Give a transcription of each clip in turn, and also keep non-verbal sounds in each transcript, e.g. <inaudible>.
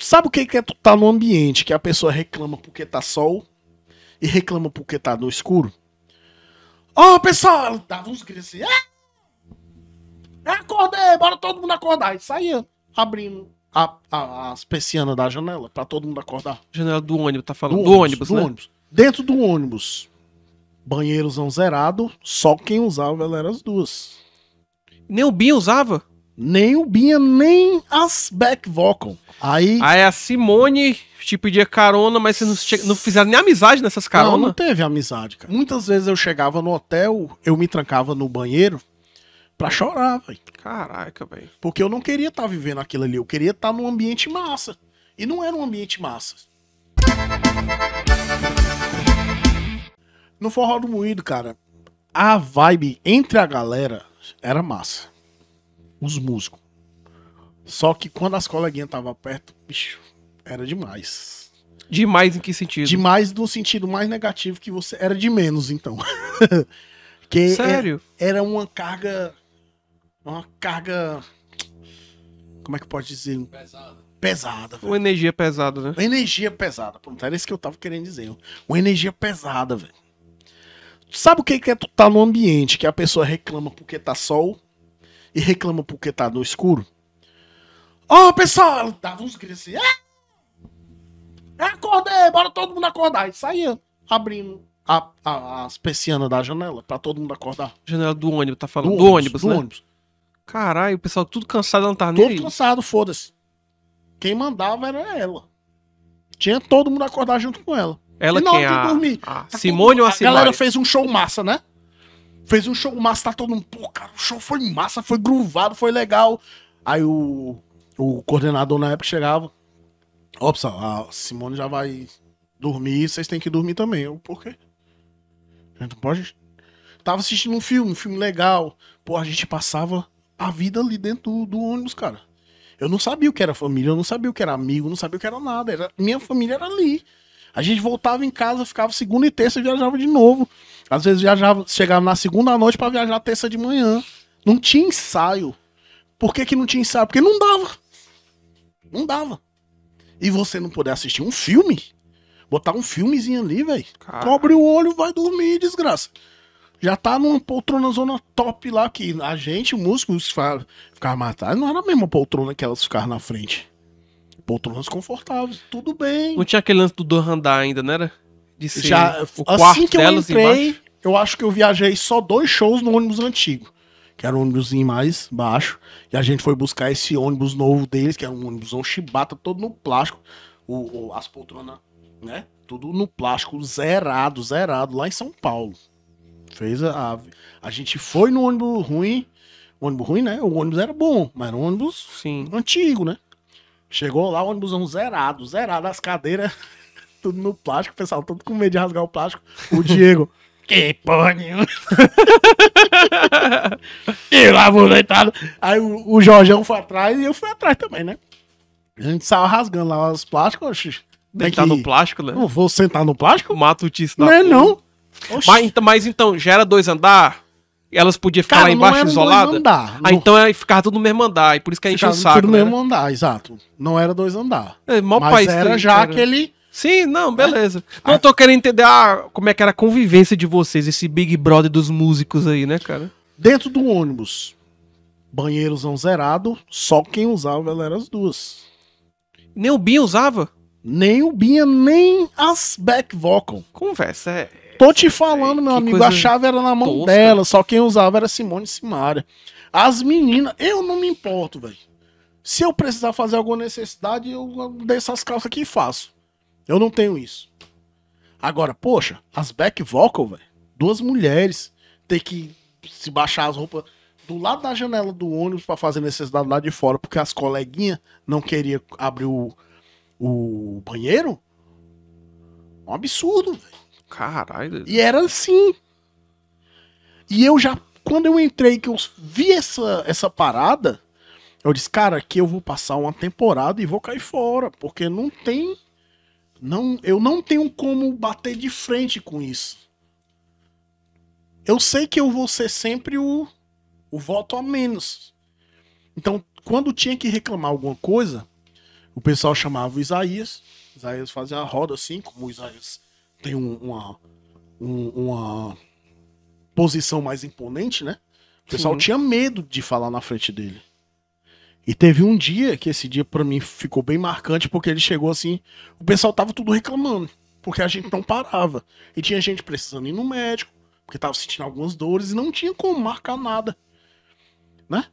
Sabe o que é tu tá no ambiente que a pessoa reclama porque tá sol e reclama porque tá no escuro? Ó, oh, pessoal, ela dava uns gritos assim. Ah! Acordei, bora todo mundo acordar. E saía abrindo a, a, as persianas da janela para todo mundo acordar. Janela do ônibus, tá falando? Do, do ônibus, ônibus, do né? ônibus. Dentro do ônibus, banheirosão zerado, só quem usava era as duas. Nem o bin usava? Nem o Binha, nem as back vocal. Aí... Aí a Simone te pedia carona, mas vocês não, che... não fizeram nem amizade nessas caronas? Não, não teve amizade, cara. Muitas vezes eu chegava no hotel, eu me trancava no banheiro pra chorar, velho. Caraca, velho. Porque eu não queria estar tá vivendo aquilo ali, eu queria estar tá num ambiente massa. E não era um ambiente massa. No Forró do Moído, cara, a vibe entre a galera era massa os músicos. Só que quando as coleguinhas estavam perto, bicho, era demais. Demais em que sentido? Demais no sentido mais negativo que você era de menos, então. <laughs> que é, Sério? Era, era, uma carga. Uma carga. Como é que pode dizer? Pesada. Pesada. Véio. Uma energia pesada, né? Uma energia pesada. Pronto, era isso que eu tava querendo dizer. Uma energia pesada, velho. Sabe o que é tu tá no ambiente que a pessoa reclama porque tá sol? e reclama porque tá no escuro. Ó, oh, pessoal, ela dava uns gritos assim. Ah! acordei, bora todo mundo acordar. E saía abrindo a, a, as persianas da janela pra todo mundo acordar. Janela do ônibus, tá falando? Do, do ônibus, ônibus, do né? ônibus. Caralho, o pessoal tudo cansado, ela não tá nem Todo cansado, foda-se. Quem mandava era ela. Tinha todo mundo acordar junto com ela. Ela e quem? A... dormir. A tá Simone ou a Simone? A galera fez um show massa, né? fez um show massa, tá todo mundo, pô, cara, o show foi massa, foi gruvado, foi legal. Aí o, o coordenador na época chegava, ó, a Simone já vai dormir, vocês têm que dormir também. Eu, por quê? A gente não pode... Tava assistindo um filme, um filme legal. Pô, a gente passava a vida ali dentro do, do ônibus, cara. Eu não sabia o que era família, eu não sabia o que era amigo, não sabia o que era nada. Era, minha família era ali. A gente voltava em casa, ficava segunda e terça e viajava de novo. Às vezes viajava, chegava na segunda noite para viajar terça de manhã. Não tinha ensaio. Por que, que não tinha ensaio? Porque não dava. Não dava. E você não poder assistir um filme? Botar um filmezinho ali, velho. Cobre o olho, vai dormir, desgraça. Já tá numa poltrona zona top lá que a gente, músicos, ficava matar. Não era a mesma poltrona que elas ficaram na frente poltronas confortáveis, tudo bem. Não tinha aquele lance do Dorandá ainda, não era? De ser Já, o assim quarto assim que eu entrei, eu acho que eu viajei só dois shows no ônibus antigo, que era um ônibus mais baixo, e a gente foi buscar esse ônibus novo deles, que era um ônibus um chibata, todo no plástico, o, o as poltronas, né? Tudo no plástico, zerado, zerado, lá em São Paulo. Fez a, a, a gente foi no ônibus ruim, o ônibus ruim, né? O ônibus era bom, mas era um ônibus Sim. antigo, né? Chegou lá, o ônibusão zerado, zerado, as cadeiras, <laughs> tudo no plástico, o pessoal todo com medo de rasgar o plástico. O Diego, <laughs> que porra <laughs> e lá, vou deitado. Aí o, o Jorgão foi atrás e eu fui atrás também, né? A gente saiu rasgando lá os plásticos, oxi. Tem que... no plástico, né? Eu vou sentar no plástico? Mato o tice da Não é não. Mas, então, mas então, já era dois andar? elas podiam ficar Cara, lá embaixo não isoladas? Dois ah, então é, ficava tudo no mesmo andar, e por isso que a gente o saco. Tudo no né? mesmo andar, exato. Não era dois andar. É, mas país era já era. Né? aquele. Sim, não, beleza. É. Não tô ah. querendo entender ah, como é que era a convivência de vocês, esse Big Brother dos músicos aí, né, cara? Dentro do ônibus, banheirozão zerado, só quem usava era as duas. Nem o Binha usava? Nem o Binha, nem as back vocal. Conversa, é. Tô te falando, é, meu amigo, a chave era na mão tosca. dela, só quem usava era Simone e Simária. As meninas, eu não me importo, velho. Se eu precisar fazer alguma necessidade, eu desço as calças aqui e faço. Eu não tenho isso. Agora, poxa, as back vocal, velho, duas mulheres, ter que se baixar as roupas do lado da janela do ônibus para fazer necessidade lá de fora, porque as coleguinhas não queriam abrir o, o banheiro? Um absurdo, velho. Caralho. E era assim. E eu já, quando eu entrei, que eu vi essa, essa parada, eu disse, cara, aqui eu vou passar uma temporada e vou cair fora, porque não tem. Não, eu não tenho como bater de frente com isso. Eu sei que eu vou ser sempre o, o voto a menos. Então, quando tinha que reclamar alguma coisa, o pessoal chamava o Isaías. Isaías fazia a roda assim, como o Isaías tem um, uma, um, uma posição mais imponente, né? O pessoal Sim. tinha medo de falar na frente dele. E teve um dia que esse dia para mim ficou bem marcante porque ele chegou assim, o pessoal tava tudo reclamando, porque a gente não parava. E tinha gente precisando ir no médico, porque tava sentindo algumas dores e não tinha como marcar nada, né?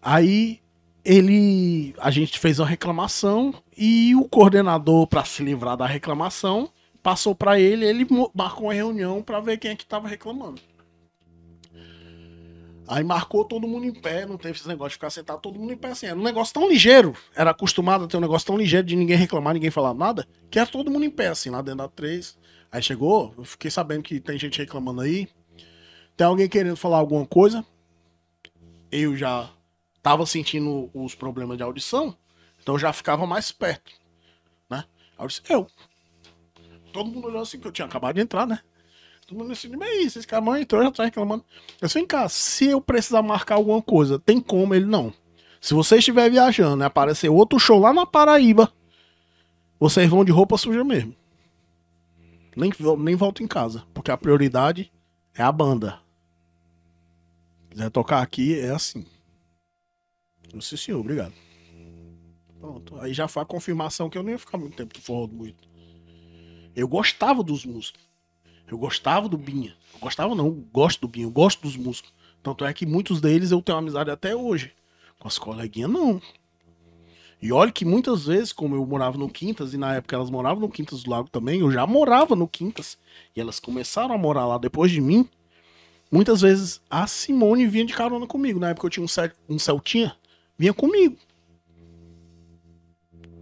Aí ele a gente fez uma reclamação e o coordenador para se livrar da reclamação passou para ele, ele marcou uma reunião para ver quem é que tava reclamando. Aí marcou todo mundo em pé, não teve esse negócio de ficar sentado todo mundo em pé assim. Era um negócio tão ligeiro, era acostumado a ter um negócio tão ligeiro de ninguém reclamar, ninguém falar nada, que era todo mundo em pé assim, lá dentro da 3. Aí chegou, eu fiquei sabendo que tem gente reclamando aí. Tem alguém querendo falar alguma coisa. Eu já tava sentindo os problemas de audição, então já ficava mais perto, né? Eu, todo mundo olhou assim, que eu tinha acabado de entrar, né? Todo mundo assim, mas isso, esse cara não entrou, já tá reclamando. Eu disse, vem cá, se eu precisar marcar alguma coisa, tem como? Ele, não. Se você estiver viajando e né, aparecer outro show lá na Paraíba, vocês vão de roupa suja mesmo. Nem, nem volto em casa, porque a prioridade é a banda. Se quiser tocar aqui, é assim. Eu sei, senhor, obrigado. Pronto. Aí já foi a confirmação que eu não ia ficar muito tempo de forró do eu gostava dos músicos. Eu gostava do Binha. Eu gostava não, eu gosto do Binha, eu gosto dos músicos. Tanto é que muitos deles eu tenho amizade até hoje. Com as coleguinhas, não. E olha que muitas vezes, como eu morava no Quintas, e na época elas moravam no Quintas do Lago também, eu já morava no Quintas. E elas começaram a morar lá depois de mim. Muitas vezes a Simone vinha de carona comigo. Na época eu tinha um, cel um Celtinha, vinha comigo.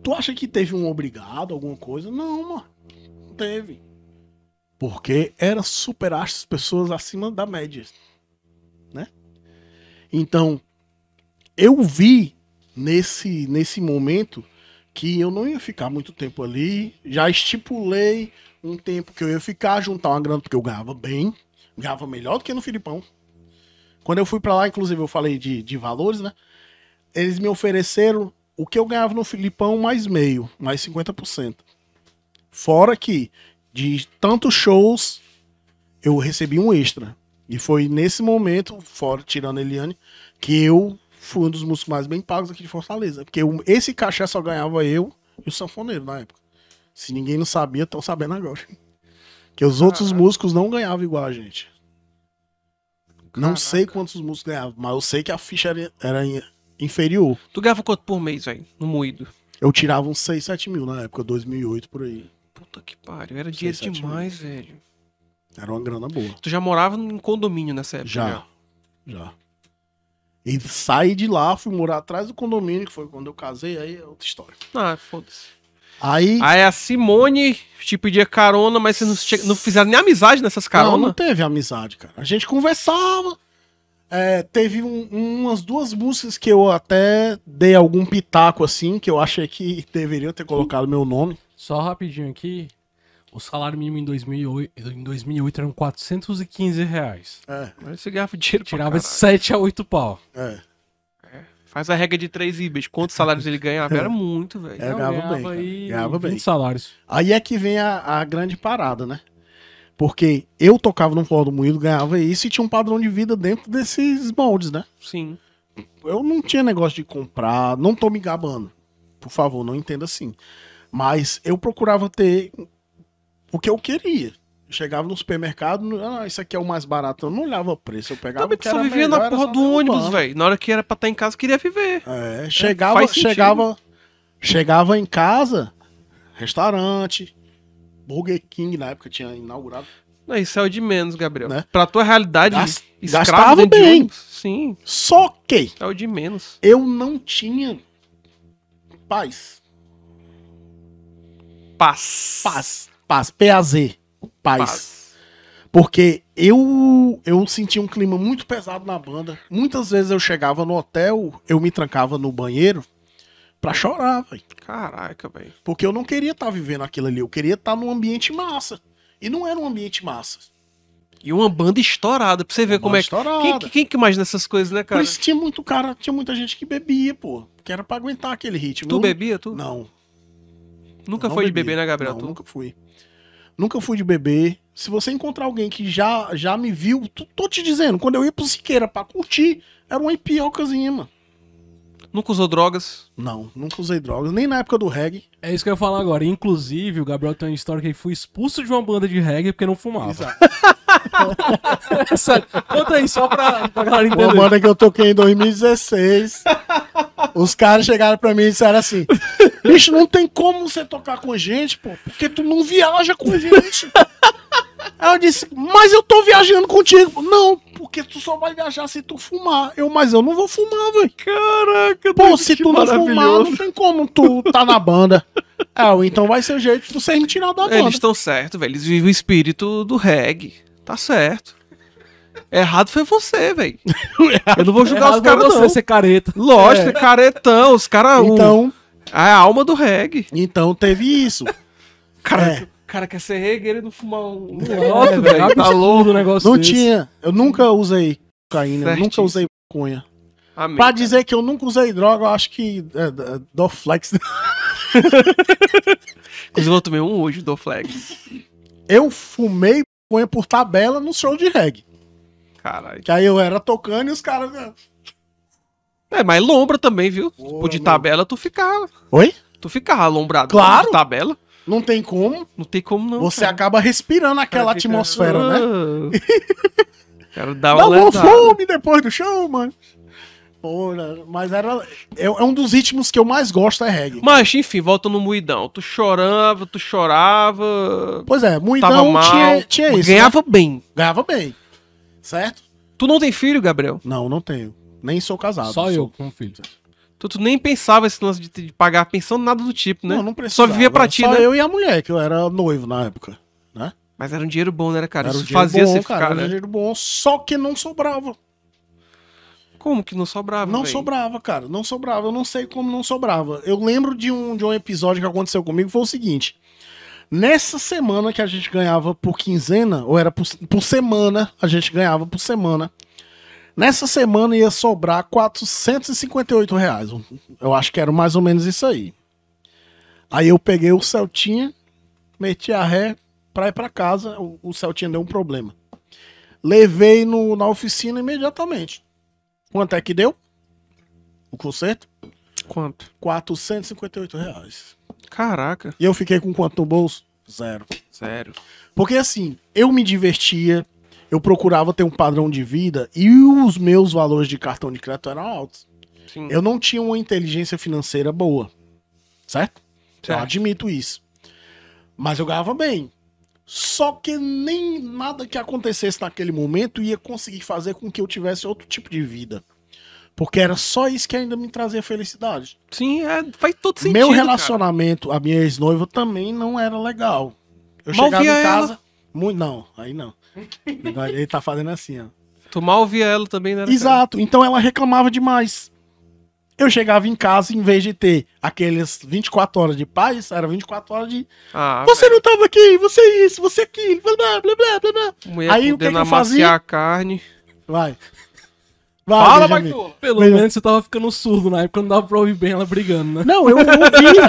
Tu acha que teve um obrigado, alguma coisa? Não, mano teve. Porque era superar as pessoas acima da média. Né? Então, eu vi nesse, nesse momento que eu não ia ficar muito tempo ali. Já estipulei um tempo que eu ia ficar, juntar uma grana, porque eu ganhava bem. Ganhava melhor do que no Filipão. Quando eu fui para lá, inclusive, eu falei de, de valores, né? Eles me ofereceram o que eu ganhava no Filipão mais meio, mais 50%. Fora que, de tantos shows, eu recebi um extra. E foi nesse momento, fora tirando a Eliane, que eu fui um dos músicos mais bem pagos aqui de Fortaleza. Porque eu, esse cachê só ganhava eu e o sanfoneiro na época. Se ninguém não sabia, estão sabendo agora. <laughs> Que os outros músicos não ganhavam igual a gente. Não sei quantos músicos ganhavam, mas eu sei que a ficha era, era inferior. Tu ganhava quanto por mês, velho? No moído? Eu tirava uns 6, 7 mil na época, 2008 por aí. Puta que pariu. Era dinheiro Seis, demais, mil. velho. Era uma grana boa. Tu já morava em condomínio nessa época? Já. Já. Né? já. E saí de lá, fui morar atrás do condomínio, que foi quando eu casei, aí é outra história. Ah, foda-se. Aí... aí a Simone te pedia carona, mas vocês não, che... não fizeram nem amizade nessas caronas? Não, não teve amizade, cara. A gente conversava. É, teve um, umas duas músicas que eu até dei algum pitaco assim, que eu achei que <laughs> deveriam ter colocado meu nome. Só rapidinho aqui, o salário mínimo em 2008, em 2008 eram 415 reais. É, mas você ganhava dinheiro Tirava de 7 a 8 pau. É. é. Faz a regra de 3 ibas. Quantos <laughs> salários ele ganhava? Era muito, velho. É, ganhava, ganhava bem. Cara. Ganhava bem. salários. Aí é que vem a, a, grande parada, né? Porque eu tocava no Flor do Moído, ganhava isso e tinha um padrão de vida dentro desses moldes, né? Sim. Eu não tinha negócio de comprar, não tô me gabando. Por favor, não entenda assim. Mas eu procurava ter o que eu queria. chegava no supermercado, ah, isso aqui é o mais barato. Eu não olhava o preço, eu pegava Também o que só vivia melhor, na porra do ônibus, velho. Na hora que era pra estar tá em casa, queria viver. É, chegava, é, chegava, chegava em casa, restaurante, Burger King na época tinha inaugurado. Não, isso é o de menos, Gabriel. Né? Pra tua realidade, Gast, gastava bem. Ônibus, sim. Só que. É o de menos. Eu não tinha paz. Paz. Paz. Paz. P-A-Z. Paz. Paz. Porque eu eu sentia um clima muito pesado na banda. Muitas vezes eu chegava no hotel, eu me trancava no banheiro pra chorar, velho. Caraca, velho. Porque eu não queria estar tá vivendo aquilo ali. Eu queria estar tá num ambiente massa. E não era um ambiente massa. E uma banda estourada, pra você ver uma como é que. Quem, quem, que imagina essas coisas, né, cara? Por isso tinha muito cara, tinha muita gente que bebia, pô. Que era pra aguentar aquele ritmo. Tu eu... bebia, tu? Não, Nunca foi de bebê, né, Gabriel? Não, tu? nunca fui. Nunca fui de bebê. Se você encontrar alguém que já, já me viu, tô te dizendo, quando eu ia pro Siqueira pra curtir, era uma ipiocazinha, mano. Nunca usou drogas? Não, nunca usei drogas, nem na época do reggae. É isso que eu ia falar agora. Inclusive, o Gabriel tem uma história que ele foi expulso de uma banda de reggae porque não fumava. Exato. <laughs> É sério, conta aí, só pra, pra galera entender. Uma banda que eu toquei em 2016. Os caras chegaram pra mim e disseram assim: bicho, não tem como você tocar com gente, pô, porque tu não viaja com gente. Aí eu disse, mas eu tô viajando contigo. Não, porque tu só vai viajar se tu fumar. Eu, mas eu não vou fumar, velho. Caraca, Pô, se tu não fumar, não tem como tu tá na banda. É, então vai ser o jeito de você me tirar da banda. Eles estão certo, velho. Eles vivem o espírito do reggae. Tá certo. Errado foi você, velho. <laughs> Eu não vou julgar os caras, não. Você ser careta. Lógico, é. caretão. Os caras. Então. a alma do reggae. Então teve isso. <laughs> Cara, é. o cara quer ser reggae, e não fumar um. Nossa, velho. Tá louco o negócio. Não desse. tinha. Eu nunca usei cocaína. Nunca usei cunha. Amém, pra dizer que eu nunca usei droga, eu acho que. É, é, Doflex. <laughs> Inclusive, eu tomei um hoje, Flex. Eu fumei cunha por tabela no show de reggae. Caralho. Que aí eu era tocando e os caras. Né? É, mas lombra também, viu? Porra, tipo, de tabela tu ficava. Oi? Tu ficava alombrado claro. de tabela. Não tem como. Não tem como, não. Você cara. acaba respirando aquela atmosfera, né? Quero dar uma Dá uma fome depois do show, mano. Porra, né, mas era. É, é, um dos ritmos que eu mais gosto, é reggae. Mas, enfim, volta no Muidão. Tu chorava, tu chorava. Pois é, Muidão tava mal, tinha, tinha isso. Ganhava né? bem. Ganhava bem. Certo? Tu não tem filho, Gabriel? Não, não tenho. Nem sou casado. Só sou... eu com filho. Então, tu nem pensava esse lance de, de pagar pensão, nada do tipo, né? Não, não precisava. Só vivia pra ti, Só né? eu e a mulher, que eu era noivo na época, né? Mas era um dinheiro bom, né, cara? Era Isso um fazia bom, ficar, cara, né? Era um né? dinheiro bom, só que não sobrava. Como que não sobrava? Não véio? sobrava, cara. Não sobrava. Eu não sei como não sobrava. Eu lembro de um, de um episódio que aconteceu comigo, foi o seguinte. Nessa semana que a gente ganhava por quinzena, ou era por, por semana, a gente ganhava por semana. Nessa semana ia sobrar 458 reais. Eu acho que era mais ou menos isso aí. Aí eu peguei o Celtinha, meti a ré pra ir pra casa. O, o Celtinha deu um problema. Levei no, na oficina imediatamente. Quanto é que deu? O conserto? Quanto? 458 reais. Caraca. E eu fiquei com quanto no bolso? Zero. Sério. Porque assim, eu me divertia, eu procurava ter um padrão de vida e os meus valores de cartão de crédito eram altos. Sim. Eu não tinha uma inteligência financeira boa. Certo? certo? Eu admito isso. Mas eu ganhava bem. Só que nem nada que acontecesse naquele momento ia conseguir fazer com que eu tivesse outro tipo de vida. Porque era só isso que ainda me trazia felicidade. Sim, é, faz todo sentido. Meu relacionamento, cara. a minha ex-noiva também não era legal. Eu mal chegava em casa. Ela. Muito, não, aí não. Tá, ele tá fazendo assim, ó. Tu mal via ela também, né? Exato, cara? então ela reclamava demais. Eu chegava em casa, em vez de ter aqueles 24 horas de paz, era 24 horas de. Ah, você não tava aqui, você é isso, você é aquilo, blá blá blá blá blá. Mulher aí o que, que eu fazia? a carne. Vai. Vai, Fala, Bartolo! Pelo menos você tava ficando surdo na época, não dava pra ouvir bem ela brigando, né? Não, eu ouvia.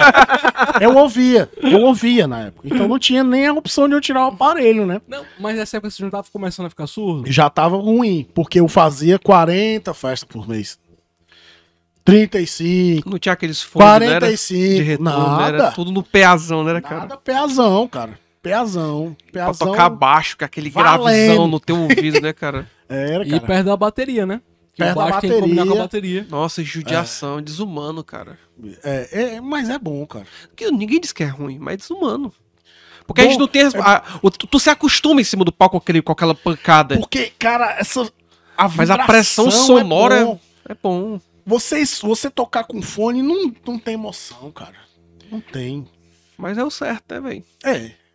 <laughs> eu ouvia. Eu ouvia na época. Então não tinha nem a opção de eu tirar o aparelho, né? Não, mas nessa época você já tava começando a ficar surdo? Já tava ruim, porque eu fazia 40 festas por mês. 35. Não tinha aqueles fones 45, não era de retorno, nada. Era tudo no peazão, né, cara? Nada peazão, cara. Peazão. Peazão. Pra tocar baixo, com aquele valendo. gravizão no teu ouvido, né, cara? <laughs> Era, cara. E perto da bateria, né? perto Tem que combinar com a bateria. Nossa, judiação, é. desumano, cara. É, é, mas é bom, cara. Porque ninguém diz que é ruim, mas é desumano. Porque bom, a gente não tem. É... A, o, tu, tu, se acostuma em cima do palco com, aquele, com aquela pancada. Porque, cara, essa. A mas a pressão é sonora é bom. É bom. Você, você tocar com fone não, não tem emoção, cara. Não tem. Mas é o certo, né, é velho? É.